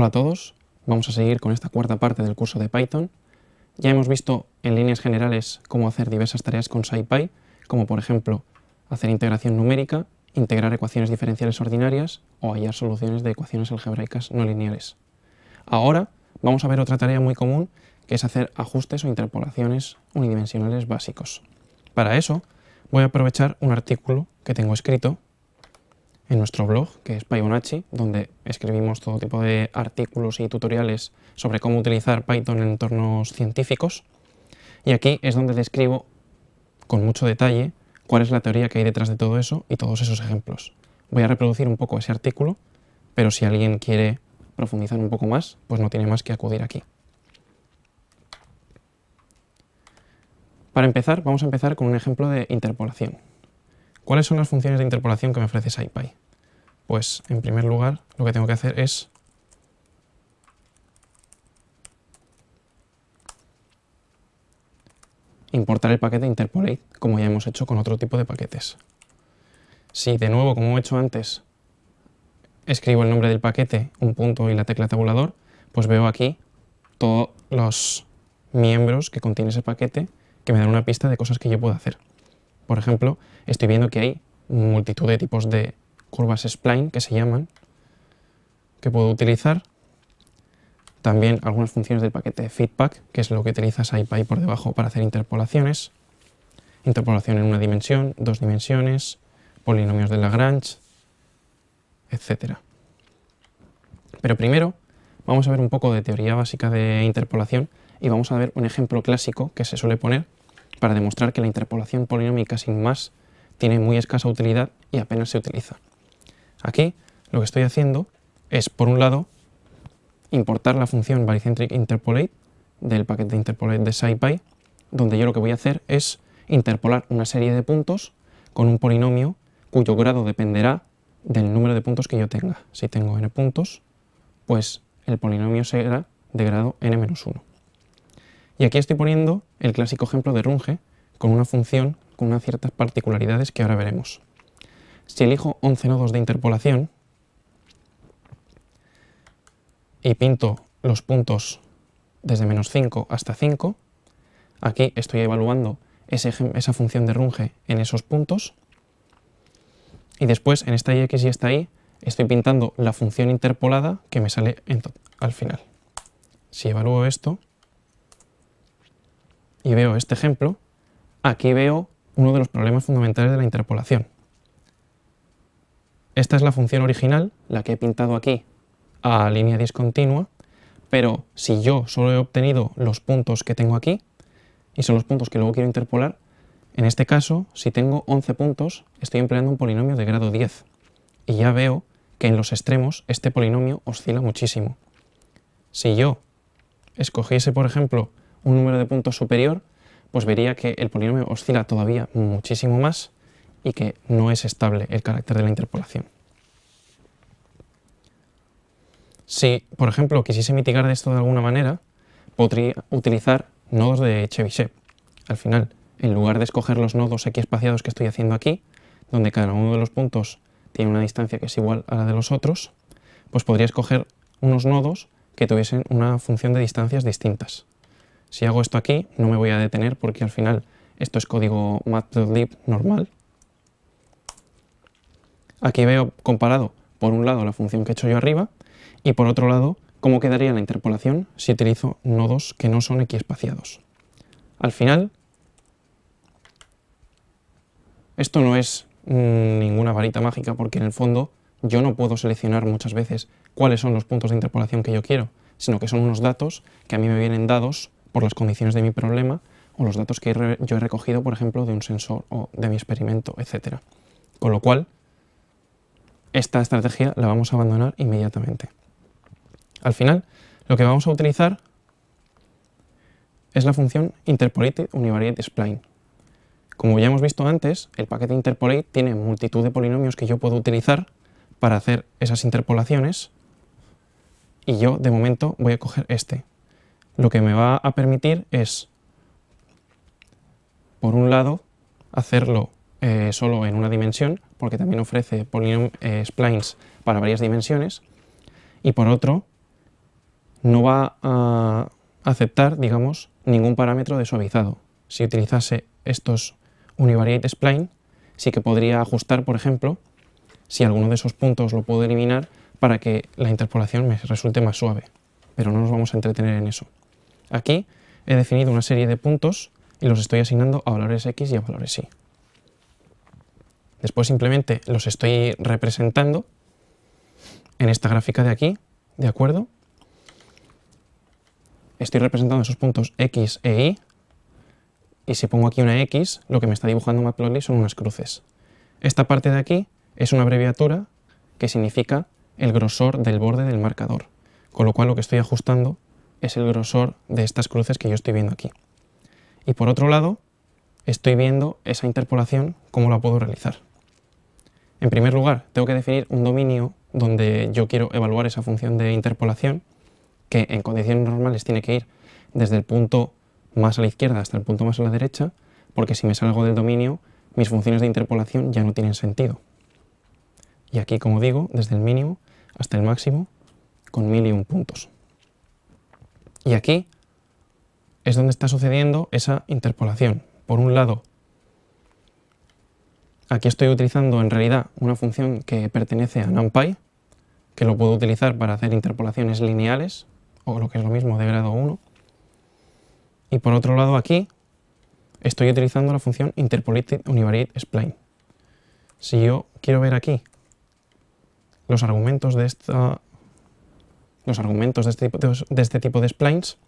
Hola a todos, vamos a seguir con esta cuarta parte del curso de Python. Ya hemos visto en líneas generales cómo hacer diversas tareas con SciPy, como por ejemplo hacer integración numérica, integrar ecuaciones diferenciales ordinarias o hallar soluciones de ecuaciones algebraicas no lineales. Ahora vamos a ver otra tarea muy común que es hacer ajustes o interpolaciones unidimensionales básicos. Para eso voy a aprovechar un artículo que tengo escrito en nuestro blog, que es PyBonacci, donde escribimos todo tipo de artículos y tutoriales sobre cómo utilizar Python en entornos científicos. Y aquí es donde describo con mucho detalle cuál es la teoría que hay detrás de todo eso y todos esos ejemplos. Voy a reproducir un poco ese artículo, pero si alguien quiere profundizar un poco más, pues no tiene más que acudir aquí. Para empezar, vamos a empezar con un ejemplo de interpolación. ¿Cuáles son las funciones de interpolación que me ofrece SciPy? Pues en primer lugar lo que tengo que hacer es importar el paquete interpolate como ya hemos hecho con otro tipo de paquetes. Si de nuevo, como he hecho antes, escribo el nombre del paquete, un punto y la tecla tabulador, pues veo aquí todos los miembros que contiene ese paquete que me dan una pista de cosas que yo puedo hacer. Por ejemplo, estoy viendo que hay multitud de tipos de curvas spline que se llaman, que puedo utilizar. También algunas funciones del paquete feedback, que es lo que utiliza SciPy por debajo para hacer interpolaciones. Interpolación en una dimensión, dos dimensiones, polinomios de Lagrange, etc. Pero primero vamos a ver un poco de teoría básica de interpolación y vamos a ver un ejemplo clásico que se suele poner para demostrar que la interpolación polinómica sin más tiene muy escasa utilidad y apenas se utiliza. Aquí lo que estoy haciendo es, por un lado, importar la función Barycentric Interpolate del paquete de Interpolate de SciPy, donde yo lo que voy a hacer es interpolar una serie de puntos con un polinomio cuyo grado dependerá del número de puntos que yo tenga. Si tengo n puntos, pues el polinomio será de grado n-1. Y aquí estoy poniendo el clásico ejemplo de Runge con una función con unas ciertas particularidades que ahora veremos si elijo 11 nodos de interpolación y pinto los puntos desde menos 5 hasta 5, aquí estoy evaluando esa función de Runge en esos puntos, y después en esta y x y esta y estoy pintando la función interpolada que me sale al final. Si evalúo esto y veo este ejemplo, aquí veo uno de los problemas fundamentales de la interpolación. Esta es la función original, la que he pintado aquí a línea discontinua, pero si yo solo he obtenido los puntos que tengo aquí, y son los puntos que luego quiero interpolar, en este caso, si tengo 11 puntos, estoy empleando un polinomio de grado 10, y ya veo que en los extremos este polinomio oscila muchísimo. Si yo escogiese, por ejemplo, un número de puntos superior, pues vería que el polinomio oscila todavía muchísimo más, y que no es estable el carácter de la interpolación. Si, por ejemplo, quisiese mitigar esto de alguna manera, podría utilizar nodos de Chebyshev. Al final, en lugar de escoger los nodos aquí espaciados que estoy haciendo aquí, donde cada uno de los puntos tiene una distancia que es igual a la de los otros, pues podría escoger unos nodos que tuviesen una función de distancias distintas. Si hago esto aquí, no me voy a detener porque al final esto es código matplotlib normal, Aquí veo comparado, por un lado, la función que he hecho yo arriba y por otro lado, cómo quedaría la interpolación si utilizo nodos que no son equiespaciados. Al final, esto no es mm, ninguna varita mágica porque en el fondo yo no puedo seleccionar muchas veces cuáles son los puntos de interpolación que yo quiero, sino que son unos datos que a mí me vienen dados por las condiciones de mi problema o los datos que yo he recogido, por ejemplo, de un sensor o de mi experimento, etc. Con lo cual, esta estrategia la vamos a abandonar inmediatamente. Al final, lo que vamos a utilizar es la función interpolate univariate spline. Como ya hemos visto antes, el paquete interpolate tiene multitud de polinomios que yo puedo utilizar para hacer esas interpolaciones y yo de momento voy a coger este. Lo que me va a permitir es, por un lado, hacerlo eh, solo en una dimensión, porque también ofrece Polynomial eh, splines para varias dimensiones, y por otro, no va a aceptar, digamos, ningún parámetro de suavizado. Si utilizase estos univariate spline, sí que podría ajustar, por ejemplo, si alguno de esos puntos lo puedo eliminar para que la interpolación me resulte más suave. Pero no nos vamos a entretener en eso. Aquí he definido una serie de puntos y los estoy asignando a valores x y a valores y. Después simplemente los estoy representando en esta gráfica de aquí, ¿de acuerdo? Estoy representando esos puntos X e Y, y si pongo aquí una X, lo que me está dibujando Matplotlib son unas cruces. Esta parte de aquí es una abreviatura que significa el grosor del borde del marcador, con lo cual lo que estoy ajustando es el grosor de estas cruces que yo estoy viendo aquí. Y por otro lado, estoy viendo esa interpolación, cómo la puedo realizar. En primer lugar, tengo que definir un dominio donde yo quiero evaluar esa función de interpolación, que en condiciones normales tiene que ir desde el punto más a la izquierda hasta el punto más a la derecha, porque si me salgo del dominio, mis funciones de interpolación ya no tienen sentido. Y aquí, como digo, desde el mínimo hasta el máximo, con mil y un puntos. Y aquí es donde está sucediendo esa interpolación. Por un lado, Aquí estoy utilizando en realidad una función que pertenece a NumPy, que lo puedo utilizar para hacer interpolaciones lineales, o lo que es lo mismo de grado 1. Y por otro lado aquí estoy utilizando la función interpolated univariate spline. Si yo quiero ver aquí los argumentos de los argumentos este de este tipo de splines,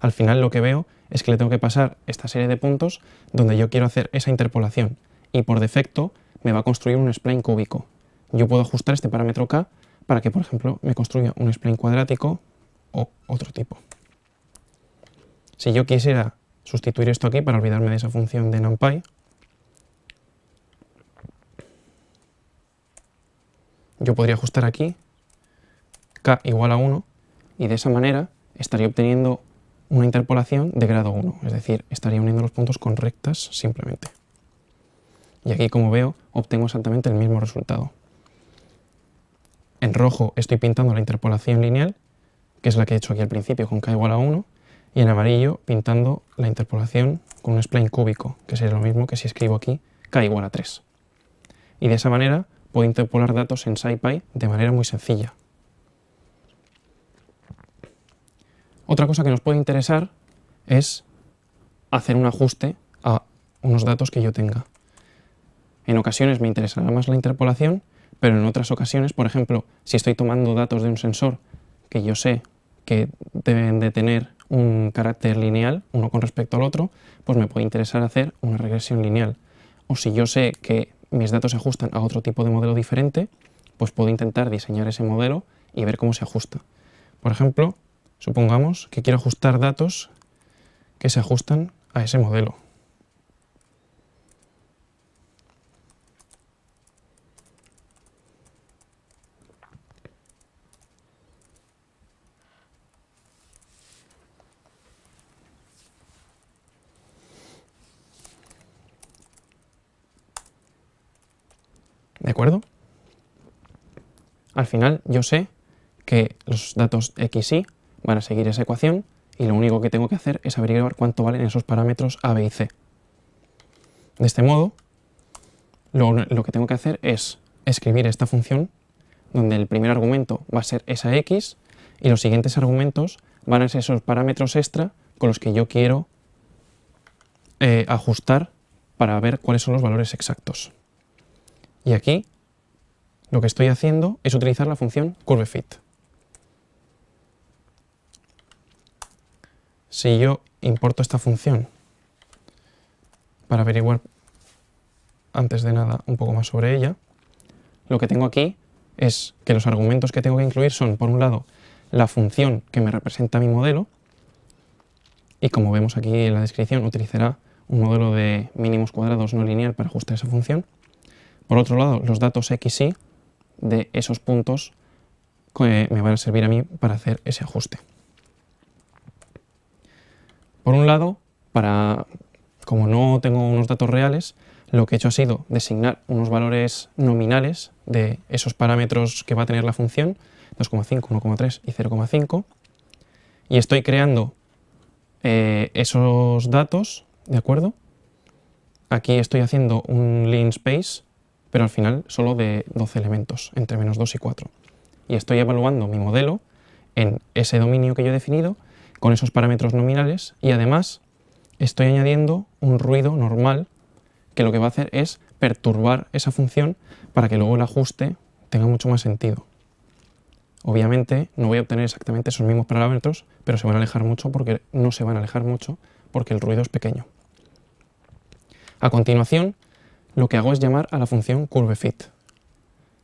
al final lo que veo es que le tengo que pasar esta serie de puntos donde yo quiero hacer esa interpolación y por defecto me va a construir un spline cúbico. Yo puedo ajustar este parámetro k para que, por ejemplo, me construya un spline cuadrático o otro tipo. Si yo quisiera sustituir esto aquí para olvidarme de esa función de numpy, yo podría ajustar aquí k igual a 1 y de esa manera estaría obteniendo una interpolación de grado 1, es decir, estaría uniendo los puntos con rectas simplemente. Y aquí, como veo, obtengo exactamente el mismo resultado. En rojo estoy pintando la interpolación lineal, que es la que he hecho aquí al principio con k igual a 1, y en amarillo pintando la interpolación con un spline cúbico, que sería lo mismo que si escribo aquí k igual a 3. Y de esa manera puedo interpolar datos en SciPy de manera muy sencilla. Otra cosa que nos puede interesar es hacer un ajuste a unos datos que yo tenga. En ocasiones me interesará más la interpolación, pero en otras ocasiones, por ejemplo, si estoy tomando datos de un sensor que yo sé que deben de tener un carácter lineal, uno con respecto al otro, pues me puede interesar hacer una regresión lineal. O si yo sé que mis datos se ajustan a otro tipo de modelo diferente, pues puedo intentar diseñar ese modelo y ver cómo se ajusta. Por ejemplo, supongamos que quiero ajustar datos que se ajustan a ese modelo. ¿De acuerdo? Al final yo sé que los datos x, y van a seguir esa ecuación y lo único que tengo que hacer es averiguar cuánto valen esos parámetros a, b y c. De este modo, lo, que tengo que hacer es escribir esta función donde el primer argumento va a ser esa x y los siguientes argumentos van a ser esos parámetros extra con los que yo quiero eh, ajustar para ver cuáles son los valores exactos. Y aquí lo que estoy haciendo es utilizar la función CurveFit. Si yo importo esta función para averiguar antes de nada un poco más sobre ella, lo que tengo aquí es que los argumentos que tengo que incluir son, por un lado, la función que me representa mi modelo, y como vemos aquí en la descripción, utilizará un modelo de mínimos cuadrados no lineal para ajustar esa función, por otro lado, los datos x, y de esos puntos eh, me van a servir a mí para hacer ese ajuste. Por un lado, para, como no tengo unos datos reales, lo que he hecho ha sido designar unos valores nominales de esos parámetros que va a tener la función, 2,5, 1,3 y 0,5, y estoy creando eh, esos datos, ¿de acuerdo? Aquí estoy haciendo un lean space pero al final solo de 12 elementos, entre menos 2 y 4. Y estoy evaluando mi modelo en ese dominio que yo he definido con esos parámetros nominales y además estoy añadiendo un ruido normal que lo que va a hacer es perturbar esa función para que luego el ajuste tenga mucho más sentido. Obviamente no voy a obtener exactamente esos mismos parámetros, pero se van a alejar mucho porque no se van a alejar mucho porque el ruido es pequeño. A continuación, lo que hago es llamar a la función curveFit.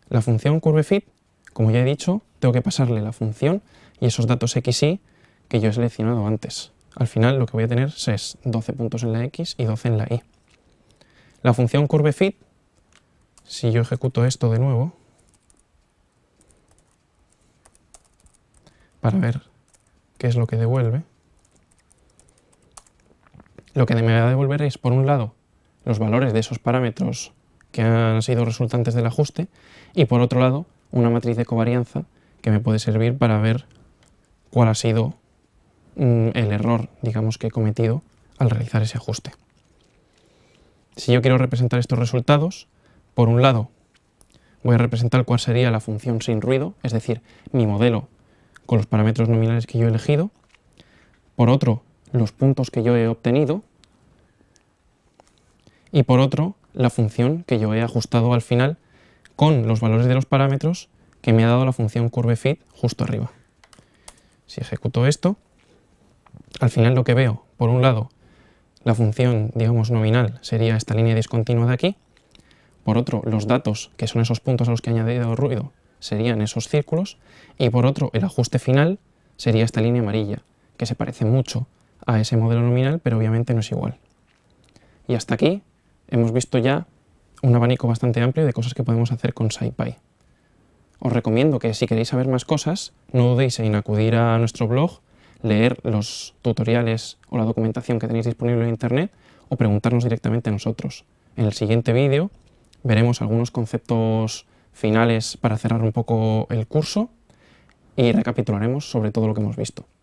La función curveFit, como ya he dicho, tengo que pasarle la función y esos datos x, y que yo he seleccionado antes. Al final lo que voy a tener es 12 puntos en la x y 12 en la y. La función curveFit, si yo ejecuto esto de nuevo, para ver qué es lo que devuelve, lo que me va a devolver es, por un lado, los valores de esos parámetros que han sido resultantes del ajuste y por otro lado una matriz de covarianza que me puede servir para ver cuál ha sido mm, el error, digamos, que he cometido al realizar ese ajuste. Si yo quiero representar estos resultados, por un lado voy a representar cuál sería la función sin ruido, es decir, mi modelo con los parámetros nominales que yo he elegido, por otro, los puntos que yo he obtenido, y por otro la función que yo he ajustado al final con los valores de los parámetros que me ha dado la función curveFit justo arriba. Si ejecuto esto, al final lo que veo, por un lado, la función, digamos, nominal sería esta línea discontinua de aquí, por otro, los datos, que son esos puntos a los que he añadido ruido, serían esos círculos, y por otro, el ajuste final sería esta línea amarilla, que se parece mucho a ese modelo nominal, pero obviamente no es igual. Y hasta aquí hemos visto ya un abanico bastante amplio de cosas que podemos hacer con SciPy. Os recomiendo que si queréis saber más cosas, no dudéis en acudir a nuestro blog, leer los tutoriales o la documentación que tenéis disponible en Internet o preguntarnos directamente a nosotros. En el siguiente vídeo veremos algunos conceptos finales para cerrar un poco el curso y recapitularemos sobre todo lo que hemos visto.